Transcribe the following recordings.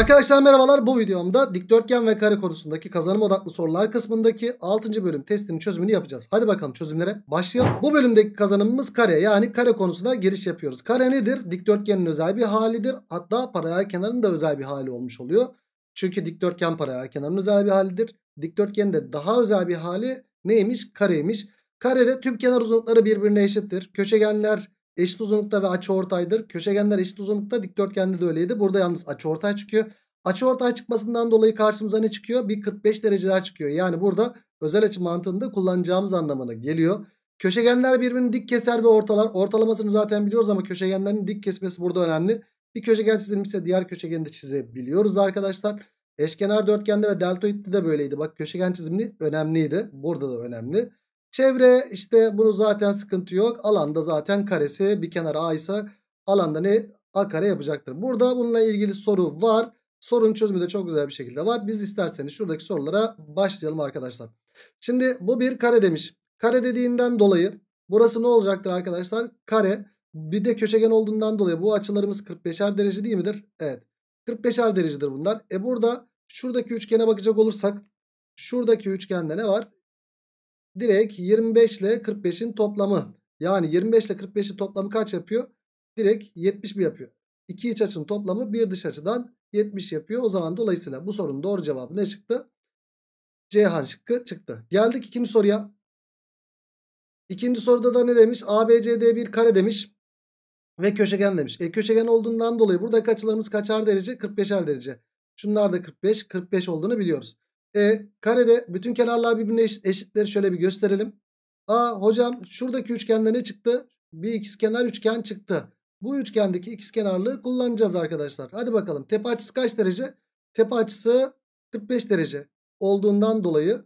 Arkadaşlar merhabalar bu videomda dikdörtgen ve kare konusundaki kazanım odaklı sorular kısmındaki 6. bölüm testinin çözümünü yapacağız. Hadi bakalım çözümlere başlayalım. Bu bölümdeki kazanımımız kare yani kare konusuna giriş yapıyoruz. Kare nedir? Dikdörtgenin özel bir halidir. Hatta paralel kenarın da özel bir hali olmuş oluyor. Çünkü dikdörtgen paralel kenarın özel bir halidir. Dikdörtgenin de daha özel bir hali neymiş? Kareymiş. Karede tüm kenar uzunlukları birbirine eşittir. Köşegenler eşit uzunlukta ve açıortaydır. Köşegenler eşit uzunlukta, dikdörtgende de öyleydi. Burada yalnız açıortay çıkıyor. Açıortay çıkmasından dolayı karşımıza ne çıkıyor? Bir 45 dereceler çıkıyor. Yani burada özel açı mantığında kullanacağımız anlamına geliyor. Köşegenler birbirini dik keser ve ortalar. Ortalamasını zaten biliyoruz ama köşegenlerin dik kesmesi burada önemli. Bir köşegen çizilmişse diğer köşegeni de çizebiliyoruz arkadaşlar. Eşkenar dörtgende ve deltoidde de böyleydi. Bak köşegen çizimli önemliydi. Burada da önemli. Çevre işte bunu zaten sıkıntı yok. Alanda zaten karesi bir kenara A ise alanda ne? A kare yapacaktır. Burada bununla ilgili soru var. Sorunun çözümü de çok güzel bir şekilde var. Biz isterseniz şuradaki sorulara başlayalım arkadaşlar. Şimdi bu bir kare demiş. Kare dediğinden dolayı burası ne olacaktır arkadaşlar? Kare bir de köşegen olduğundan dolayı bu açılarımız 45'er derece değil midir? Evet. 45'er derecedir bunlar. E burada şuradaki üçgene bakacak olursak şuradaki üçgende ne var? direkt 25 ile 45'in toplamı. Yani 25 ile 45'in toplamı kaç yapıyor? Direkt 70 yapıyor? İki iç açının toplamı bir dış açıdan 70 yapıyor. O zaman dolayısıyla bu sorunun doğru cevabı ne çıktı? C şıkkı çıktı. Geldik ikinci soruya. İkinci soruda da ne demiş? ABCD bir kare demiş. Ve köşegen demiş. E köşegen olduğundan dolayı buradaki açılarımız kaçar derece? 45'er derece. Şunlar da 45. 45 olduğunu biliyoruz. E karede bütün kenarlar birbirine eşitleri şöyle bir gösterelim. A hocam şuradaki üçgende ne çıktı? Bir ikizkenar üçgen çıktı. Bu üçgendeki ikizkenarlığı kullanacağız arkadaşlar. Hadi bakalım tepe açısı kaç derece? Tepe açısı 45 derece olduğundan dolayı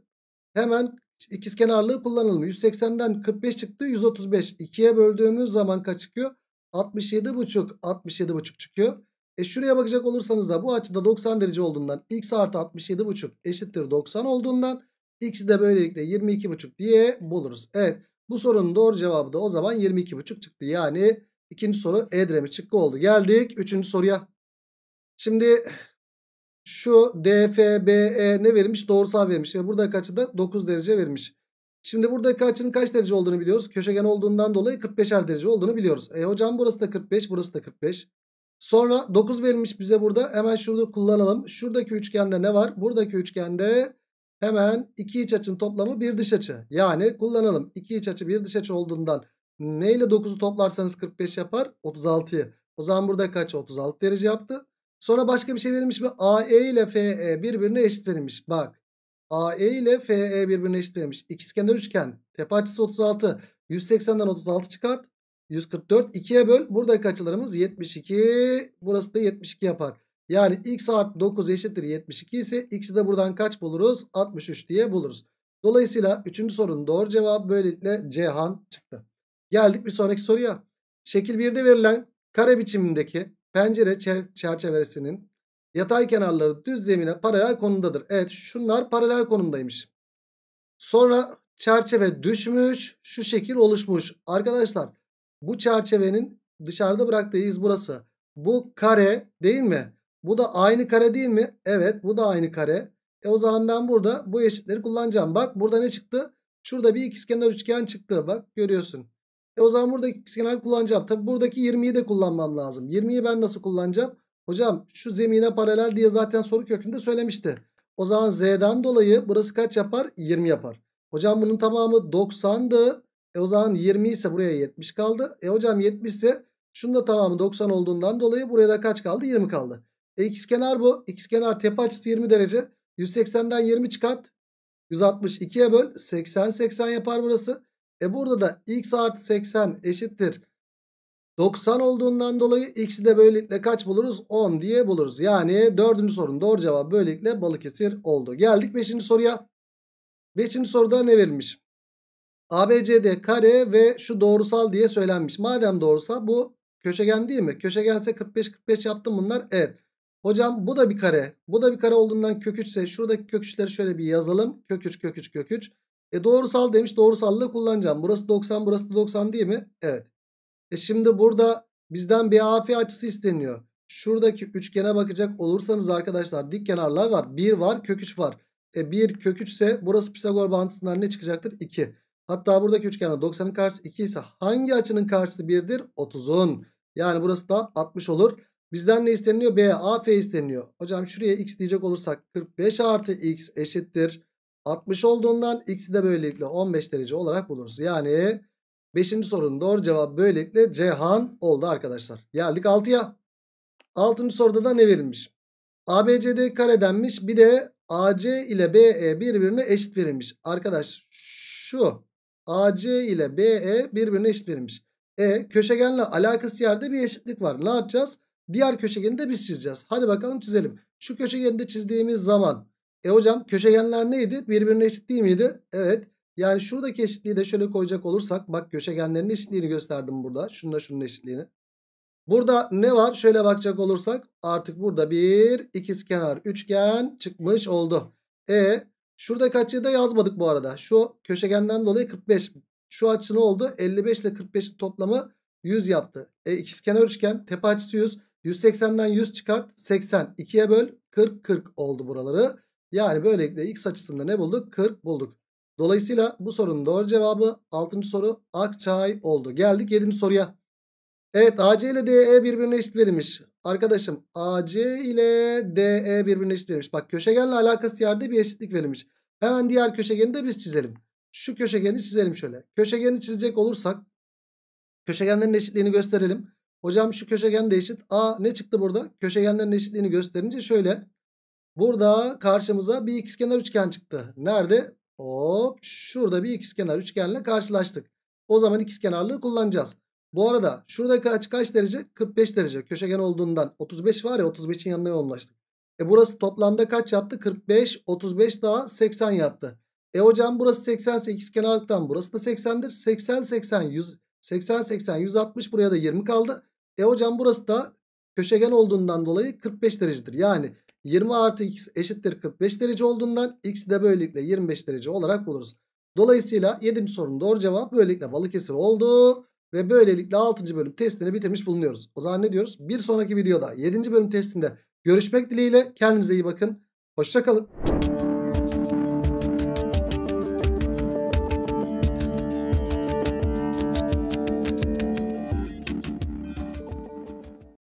hemen ikizkenarlığı kullanalım. 180'den 45 çıktı 135. 2'ye böldüğümüz zaman kaç çıkıyor? 67,5 67,5 çıkıyor. E şuraya bakacak olursanız da bu açıda 90 derece olduğundan x artı 67 buçuk eşittir 90 olduğundan x'i de böylelikle 22 buçuk diye buluruz. Evet bu sorunun doğru cevabı da o zaman 22 buçuk çıktı. Yani ikinci soru edremi çıktı oldu. Geldik üçüncü soruya. Şimdi şu DFBE ne verilmiş? Doğrusal vermiş. Ve burada açı da 9 derece vermiş. Şimdi buradaki açının kaç derece olduğunu biliyoruz. Köşegen olduğundan dolayı 45'er derece olduğunu biliyoruz. E hocam burası da 45, burası da 45. Sonra 9 verilmiş bize burada. Hemen şurada kullanalım. Şuradaki üçgende ne var? Buradaki üçgende hemen iki iç açın toplamı bir dış açı. Yani kullanalım. 2 iç açı bir dış açı olduğundan neyle 9'u toplarsanız 45 yapar? 36'yı. O zaman burada kaç? 36 derece yaptı. Sonra başka bir şey verilmiş mi? AE ile FE birbirine eşit verilmiş. Bak. AE ile FE birbirine eşit verilmiş. İkizkenar üçgen. Tepe açısı 36. 180'den 36 çıkart. 144 2'ye böl. Buradaki açılarımız 72. Burası da 72 yapar. Yani x artı 9 eşittir 72 ise x'i de buradan kaç buluruz? 63 diye buluruz. Dolayısıyla 3. sorunun doğru cevabı böylelikle Cihan çıktı. Geldik bir sonraki soruya. Şekil 1'de verilen kare biçimindeki pencere çerçevesinin yatay kenarları düz zemine paralel konumdadır. Evet şunlar paralel konumdaymış. Sonra çerçeve düşmüş şu şekil oluşmuş. Arkadaşlar bu çerçevenin dışarıda bıraktığı iz burası. Bu kare değil mi? Bu da aynı kare değil mi? Evet bu da aynı kare. E o zaman ben burada bu eşitleri kullanacağım. Bak burada ne çıktı? Şurada bir ikizkenar üçgen çıktı. Bak görüyorsun. E o zaman burada ikizkenar kullanacağım. Tabi buradaki 20'yi de kullanmam lazım. 20'yi ben nasıl kullanacağım? Hocam şu zemine paralel diye zaten soru kökünde söylemişti. O zaman z'den dolayı burası kaç yapar? 20 yapar. Hocam bunun tamamı 90'dı. E o zaman 20 ise buraya 70 kaldı. E hocam 70 ise şunun da tamamı 90 olduğundan dolayı buraya da kaç kaldı? 20 kaldı. E x kenar bu. X kenar tepe açısı 20 derece. 180'den 20 çıkart. 162'ye böl. 80 80 yapar burası. E burada da x artı 80 eşittir. 90 olduğundan dolayı x'i de böylelikle kaç buluruz? 10 diye buluruz. Yani dördüncü sorunun doğru cevabı böylelikle Balıkesir oldu. Geldik beşinci soruya. Beşinci soruda ne verilmiş? ABCD kare ve şu doğrusal diye söylenmiş. Madem doğrusa bu köşegen değil mi? Köşegense 45-45 yaptım bunlar. Evet. Hocam bu da bir kare. Bu da bir kare olduğundan kök 3 şuradaki kök 3'leri şöyle bir yazalım. Kök 3 kök 3 kök 3. E doğrusal demiş. Doğrusallığı kullanacağım. Burası 90 burası da 90 değil mi? Evet. E şimdi burada bizden bir AF açısı isteniyor. Şuradaki üçgene bakacak olursanız arkadaşlar dik kenarlar var. 1 var kök 3 var. E 1 kök 3 burası Pisagor bağıntısından ne çıkacaktır? 2. Hatta buradaki üçgende 90'ın karşısı 2 ise hangi açının karşısı 1'dir? 30'un. Yani burası da 60 olur. Bizden ne isteniyor? B, A, F isteniliyor. Hocam şuraya x diyecek olursak 45 artı x eşittir. 60 olduğundan x'i de böylelikle 15 derece olarak buluruz. Yani 5. sorunun doğru cevabı böylelikle Cihan oldu arkadaşlar. Geldik 6'ya. 6. soruda da ne verilmiş? ABCD kare denmiş. Bir de AC ile BE birbirine eşit verilmiş. Arkadaş şu AC ile BE birbirine eşit verilmiş. E köşegenle alakası yerde bir eşitlik var. Ne yapacağız? Diğer köşegeni de biz çizeceğiz. Hadi bakalım çizelim. Şu köşegeni de çizdiğimiz zaman. E hocam köşegenler neydi? Birbirine eşit değil miydi? Evet. Yani şuradaki eşitliği de şöyle koyacak olursak. Bak köşegenlerin eşitliğini gösterdim burada. Şununla şunun eşitliğini. Burada ne var? Şöyle bakacak olursak artık burada bir ikizkenar üçgen çıkmış oldu. E Şurada açıyı da yazmadık bu arada. Şu köşegenden dolayı 45. Şu açı ne oldu? 55 ile 45'in toplamı 100 yaptı. E, kenar üçgen tepe açısı 100. 180'den 100 çıkart 80. 2'ye böl 40 40 oldu buraları. Yani böylelikle x açısında ne bulduk? 40 bulduk. Dolayısıyla bu sorunun doğru cevabı 6. soru Akçay oldu. Geldik 7. soruya. Evet AC ile DE birbirine eşit verilmiş. Arkadaşım AC ile DE birbirine eşit verilmiş. Bak köşegenle alakası yerde bir eşitlik verilmiş. Hemen diğer köşegeni de biz çizelim. Şu köşegeni çizelim şöyle. Köşegeni çizecek olursak köşegenlerin eşitliğini gösterelim. Hocam şu köşegen de eşit. A ne çıktı burada? Köşegenlerin eşitliğini gösterince şöyle. Burada karşımıza bir ikizkenar üçgen çıktı. Nerede? Hop şurada bir ikizkenar üçgenle karşılaştık. O zaman ikizkenarlığı kullanacağız. Bu arada şuradaki açı kaç derece? 45 derece. Köşegen olduğundan 35 var ya 35'in yanına yoğunlaştık. E burası toplamda kaç yaptı? 45, 35 daha 80 yaptı. E hocam burası 88 kenarlıktan burası da 80'dir. 80, 80, 100, 80, 80, 160 buraya da 20 kaldı. E hocam burası da köşegen olduğundan dolayı 45 derecedir. Yani 20 artı x eşittir 45 derece olduğundan x de böylelikle 25 derece olarak buluruz. Dolayısıyla 7. sorunun doğru cevap böylelikle balık Balıkesir oldu. Ve böylelikle 6. bölüm testini bitirmiş bulunuyoruz. O zaman ne diyoruz? Bir sonraki videoda 7. bölüm testinde görüşmek dileğiyle. Kendinize iyi bakın. Hoşçakalın.